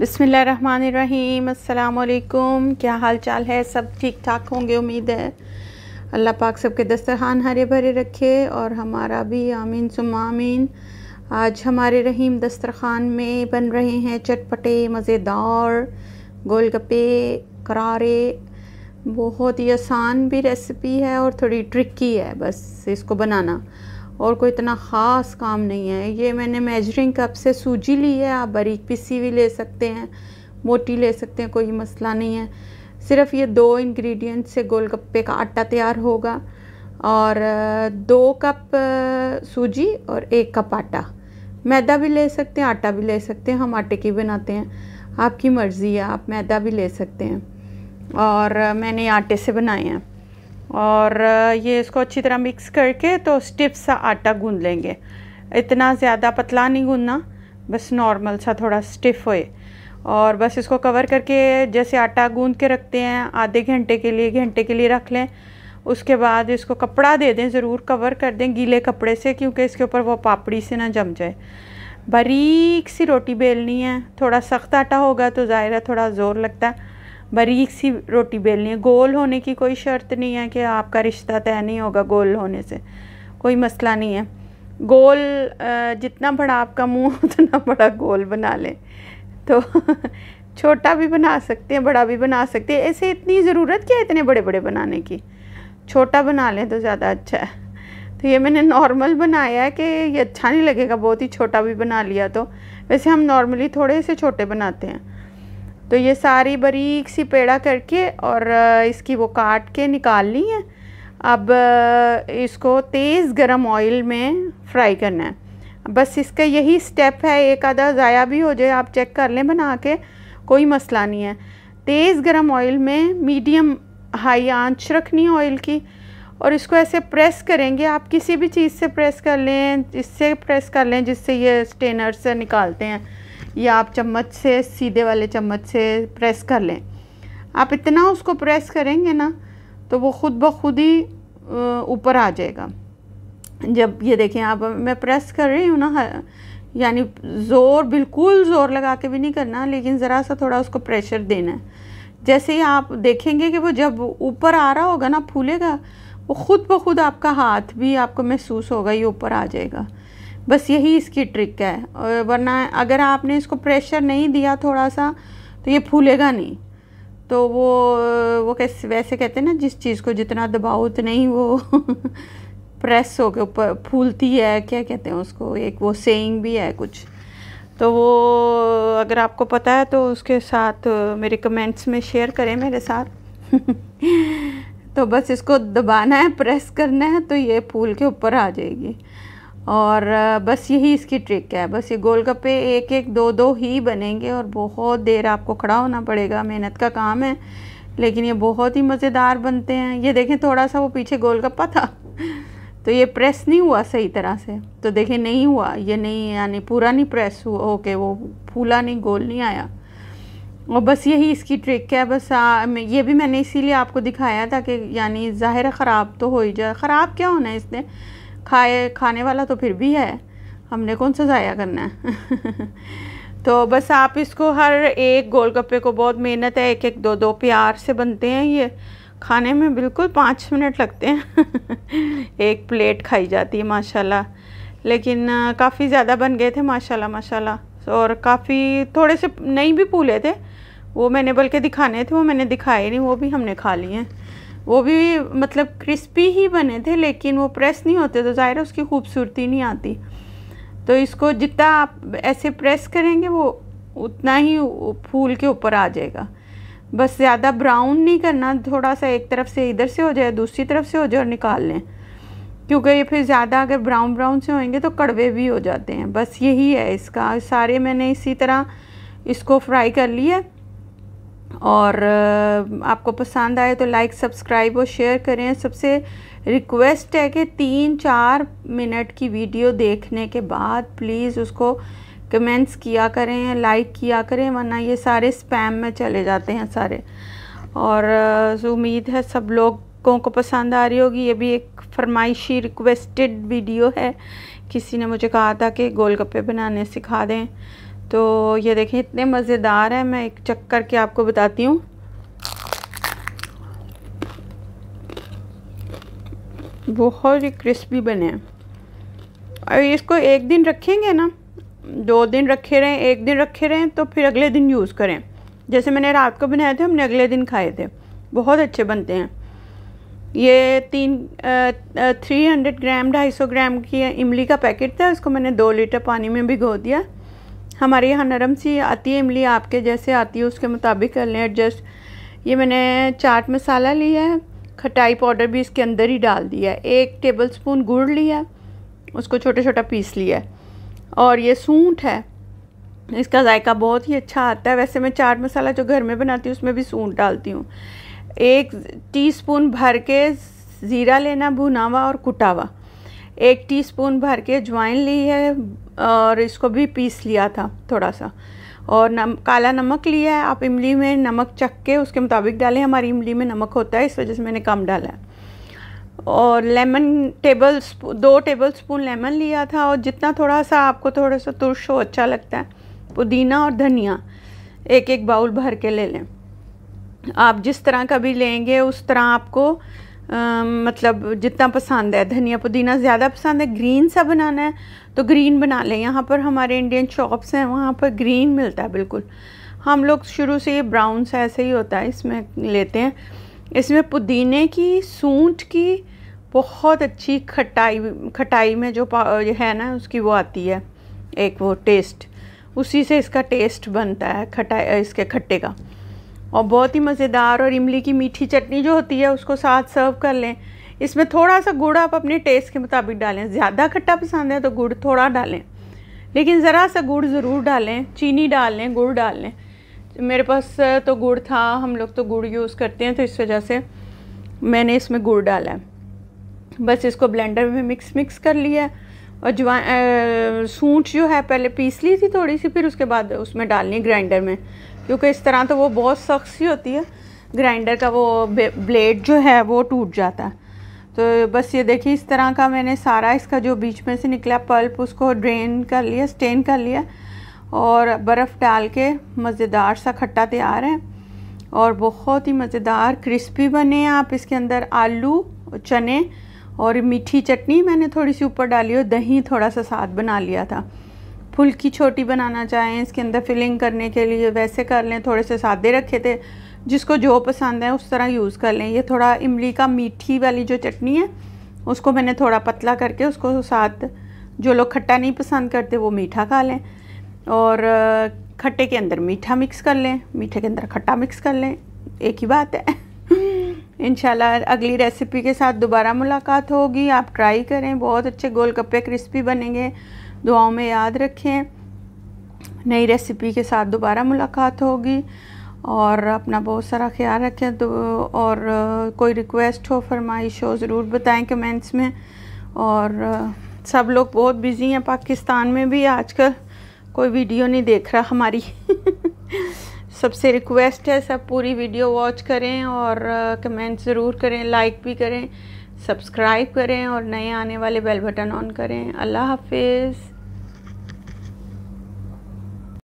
बिसमीम अल्लाम क्या हाल चाल है सब ठीक ठाक होंगे उम्मीद है अल्लाह पाक सबके दस्तरखान हरे भरे रखे और हमारा भी आमीन आमीन आज हमारे रहीम दस्तरखान में बन रहे हैं चटपटे मज़ेदार गोलगप्पे करारे बहुत ही आसान भी रेसिपी है और थोड़ी ट्रिकी है बस इसको बनाना और कोई इतना ख़ास काम नहीं है ये मैंने मेजरिंग कप से सूजी ली है आप बारीक पीसी भी ले सकते हैं मोटी ले सकते हैं कोई मसला नहीं है सिर्फ ये दो इंग्रेडिएंट से गोलगप्पे का आटा तैयार होगा और दो कप सूजी और एक कप आटा मैदा भी ले सकते हैं आटा भी ले सकते हैं हम आटे की बनाते हैं आपकी मर्ज़ी है आप मैदा भी ले सकते हैं और मैंने आटे से बनाए हैं और ये इसको अच्छी तरह मिक्स करके तो स्टिफ सा आटा गूंद लेंगे इतना ज़्यादा पतला नहीं गूंदना बस नॉर्मल सा थोड़ा स्टिफ होए और बस इसको कवर करके जैसे आटा गूंद के रखते हैं आधे घंटे के लिए घंटे के लिए रख लें उसके बाद इसको कपड़ा दे दें ज़रूर कवर कर दें गीले कपड़े से क्योंकि इसके ऊपर वो पापड़ी से ना जम जाए बारीक सी रोटी बेलनी है थोड़ा सख्त आटा होगा तो ज़ाहिर है थोड़ा ज़ोर लगता है बारीक सी रोटी बेलनी है गोल होने की कोई शर्त नहीं है कि आपका रिश्ता तय नहीं होगा गोल होने से कोई मसला नहीं है गोल जितना बड़ा आपका मुंह उतना बड़ा गोल बना लें तो छोटा भी बना सकते हैं बड़ा भी बना सकते हैं ऐसे इतनी ज़रूरत क्या है इतने बड़े बड़े बनाने की छोटा बना लें तो ज़्यादा अच्छा है तो ये मैंने नॉर्मल बनाया है कि ये अच्छा नहीं लगेगा बहुत ही छोटा भी बना लिया तो वैसे हम नॉर्मली थोड़े से छोटे बनाते हैं तो ये सारी बारीक सी पेड़ा करके और इसकी वो काट के निकाल ली है अब इसको तेज़ गरम ऑयल में फ्राई करना है बस इसका यही स्टेप है एक आधा ज़ाया भी हो जाए आप चेक कर लें बना के कोई मसला नहीं है तेज़ गरम ऑयल में मीडियम हाई आंच रखनी है ऑयल की और इसको ऐसे प्रेस करेंगे आप किसी भी चीज़ से प्रेस कर लें इससे प्रेस कर लें जिससे ये स्टेनर से निकालते हैं या आप चम्मच से सीधे वाले चम्मच से प्रेस कर लें आप इतना उसको प्रेस करेंगे ना तो वो ख़ुद ब खुद ही ऊपर आ जाएगा जब ये देखें आप मैं प्रेस कर रही हूँ ना यानी ज़ोर बिल्कुल ज़ोर लगा के भी नहीं करना लेकिन ज़रा सा थोड़ा उसको प्रेशर देना है जैसे ही आप देखेंगे कि वो जब ऊपर आ रहा होगा ना फूलेगा वो ख़ुद ब खुद आपका हाथ भी आपको महसूस होगा ये ऊपर आ जाएगा बस यही इसकी ट्रिक है वरना अगर आपने इसको प्रेशर नहीं दिया थोड़ा सा तो ये फूलेगा नहीं तो वो वो कैसे वैसे कहते हैं ना जिस चीज़ को जितना दबाओ उतना ही वो प्रेस हो के ऊपर फूलती है क्या कहते हैं उसको एक वो सेइंग भी है कुछ तो वो अगर आपको पता है तो उसके साथ मेरे कमेंट्स में शेयर करें मेरे साथ तो बस इसको दबाना है प्रेस करना है तो ये फूल के ऊपर आ जाएगी और बस यही इसकी ट्रिक है बस ये गोलगप्पे एक एक दो दो ही बनेंगे और बहुत देर आपको खड़ा होना पड़ेगा मेहनत का काम है लेकिन ये बहुत ही मज़ेदार बनते हैं ये देखें थोड़ा सा वो पीछे गोलगप्पा था तो ये प्रेस नहीं हुआ सही तरह से तो देखें नहीं हुआ ये नहीं यानी पूरा नहीं प्रेस हुआ ओके वो फूला नहीं गोल नहीं आया और बस यही इसकी ट्रिक है बस आ, ये भी मैंने इसीलिए आपको दिखाया था कि यानी ज़ाहिर ख़राब तो हो ही जाए ख़राब क्या होना है इसने खाए खाने वाला तो फिर भी है हमने कौन सा ज़ाया करना है तो बस आप इसको हर एक गोलगप्पे को बहुत मेहनत है एक एक दो दो प्यार से बनते हैं ये खाने में बिल्कुल पाँच मिनट लगते हैं एक प्लेट खाई जाती है माशाल्लाह लेकिन काफ़ी ज़्यादा बन गए थे माशाल्लाह माशाल्लाह और काफ़ी थोड़े से नहीं भी फूले थे वो मैंने बल्कि दिखाने थे वो मैंने दिखाए नहीं वो भी हमने खा लिए हैं वो भी मतलब क्रिस्पी ही बने थे लेकिन वो प्रेस नहीं होते तो ज़ाहिर है उसकी खूबसूरती नहीं आती तो इसको जितना आप ऐसे प्रेस करेंगे वो उतना ही फूल के ऊपर आ जाएगा बस ज़्यादा ब्राउन नहीं करना थोड़ा सा एक तरफ से इधर से हो जाए दूसरी तरफ से हो जाए और निकाल लें क्योंकि ये फिर ज़्यादा अगर ब्राउन ब्राउन से होएंगे तो कड़वे भी हो जाते हैं बस यही है इसका सारे मैंने इसी तरह इसको फ्राई कर लिया और आपको पसंद आए तो लाइक सब्सक्राइब और शेयर करें सबसे रिक्वेस्ट है कि तीन चार मिनट की वीडियो देखने के बाद प्लीज़ उसको कमेंट्स किया करें लाइक किया करें वरना ये सारे स्पैम में चले जाते हैं सारे और उम्मीद है सब लोगों को पसंद आ रही होगी ये भी एक फरमाइशी रिक्वेस्टेड वीडियो है किसी ने मुझे कहा था कि गोलगप्पे बनाने सिखा दें तो ये देखें इतने मज़ेदार हैं मैं एक चक करके आपको बताती हूँ बहुत ही क्रिस्पी बने हैं और इसको एक दिन रखेंगे ना दो दिन रखे रहें एक दिन रखे रहें तो फिर अगले दिन यूज़ करें जैसे मैंने रात को बनाए थे हमने अगले दिन खाए थे बहुत अच्छे बनते हैं ये तीन थ्री हंड्रेड ग्राम ढाई सौ ग्राम की इमली का पैकेट था उसको मैंने दो लीटर पानी में भिगो दिया हमारे यहाँ नरम सी आती है इमली आपके जैसे आती है उसके मुताबिक कर लें एडजस्ट ये मैंने चाट मसाला लिया है खटाई पाउडर भी इसके अंदर ही डाल दिया है एक टेबल स्पून गुड़ लिया उसको छोटा छोटा पीस लिया है और ये सूंठ है इसका जायका बहुत ही अच्छा आता है वैसे मैं चाट मसाला जो घर में बनाती हूँ उसमें भी सूंठ डालती हूँ एक टीस्पून भर के ज़ीरा लेना भुना हुआ और कुटा हुआ एक टीस्पून भर के अजवाइन ली है और इसको भी पीस लिया था थोड़ा सा और नम काला नमक लिया है आप इमली में नमक चख के उसके मुताबिक डालें हमारी इमली में नमक होता है इस वजह से मैंने कम डाला है और लेमन टेबल दो टेबल स्पून लेमन लिया था और जितना थोड़ा सा आपको थोड़ा सा तुरश हो अच्छा लगता है पुदीना और धनिया एक एक बाउल भर के ले लें आप जिस तरह का भी लेंगे उस तरह आपको आ, मतलब जितना पसंद है धनिया पुदीना ज़्यादा पसंद है ग्रीन सा बनाना है तो ग्रीन बना लें यहाँ पर हमारे इंडियन शॉप्स हैं वहाँ पर ग्रीन मिलता है बिल्कुल हम लोग शुरू से ये ब्राउन सा ऐसे ही होता है इसमें लेते हैं इसमें पुदीने की सूंठ की बहुत अच्छी खटाई खटाई में जो है ना उसकी वो आती है एक वो टेस्ट उसी से इसका टेस्ट बनता है खटाई इसके खट्टे का और बहुत ही मज़ेदार और इमली की मीठी चटनी जो होती है उसको साथ सर्व कर लें इसमें थोड़ा सा गुड़ आप अपने टेस्ट के मुताबिक डालें ज़्यादा खट्टा पसंद है तो गुड़ थोड़ा डालें लेकिन ज़रा सा गुड़ ज़रूर डालें चीनी डाल लें गुड़ डाल लें मेरे पास तो गुड़ था हम लोग तो गुड़ यूज़ करते हैं तो इस वजह से मैंने इसमें गुड़ डाला है बस इसको ब्लेंडर में मिक्स मिक्स कर लिया और जवा सूट जो है पहले पीस ली थी थोड़ी सी फिर उसके बाद उसमें डालनी ग्राइंडर में क्योंकि इस तरह तो वो बहुत सख्त सी होती है ग्राइंडर का वो ब्लेड जो है वो टूट जाता है तो बस ये देखिए इस तरह का मैंने सारा इसका जो बीच में से निकला पल्प उसको ड्रेन कर लिया स्टेन कर लिया और बर्फ़ डाल के मज़ेदार सा खट्टा तैयार है और बहुत ही मज़ेदार क्रिस्पी बने आप इसके अंदर आलू चने और मीठी चटनी मैंने थोड़ी सी ऊपर डाली और दही थोड़ा सा साथ बना लिया था फुल्की छोटी बनाना चाहें इसके अंदर फिलिंग करने के लिए वैसे कर लें थोड़े से सादे रखे थे जिसको जो पसंद है उस तरह यूज़ कर लें ये थोड़ा इमली का मीठी वाली जो चटनी है उसको मैंने थोड़ा पतला करके उसको साथ जो लोग खट्टा नहीं पसंद करते वो मीठा खा लें और खट्टे के अंदर मीठा मिक्स कर लें मीठे के अंदर खट्टा मिक्स कर लें एक ही बात है इन अगली रेसिपी के साथ दोबारा मुलाकात होगी आप ट्राई करें बहुत अच्छे गोल गप्पे क्रिस्पी बनेंगे दुआओं में याद रखें नई रेसिपी के साथ दोबारा मुलाकात होगी और अपना बहुत सारा ख्याल रखें तो और कोई रिक्वेस्ट हो फरमाइश हो ज़रूर बताएं कमेंट्स में और सब लोग बहुत बिज़ी हैं पाकिस्तान में भी आजकल कोई वीडियो नहीं देख रहा हमारी सबसे रिक्वेस्ट है सब पूरी वीडियो वॉच करें और कमेंट ज़रूर करें लाइक भी करें सब्सक्राइब करें और नए आने वाले बेल बटन ऑन करें अल्लाह हाफिज़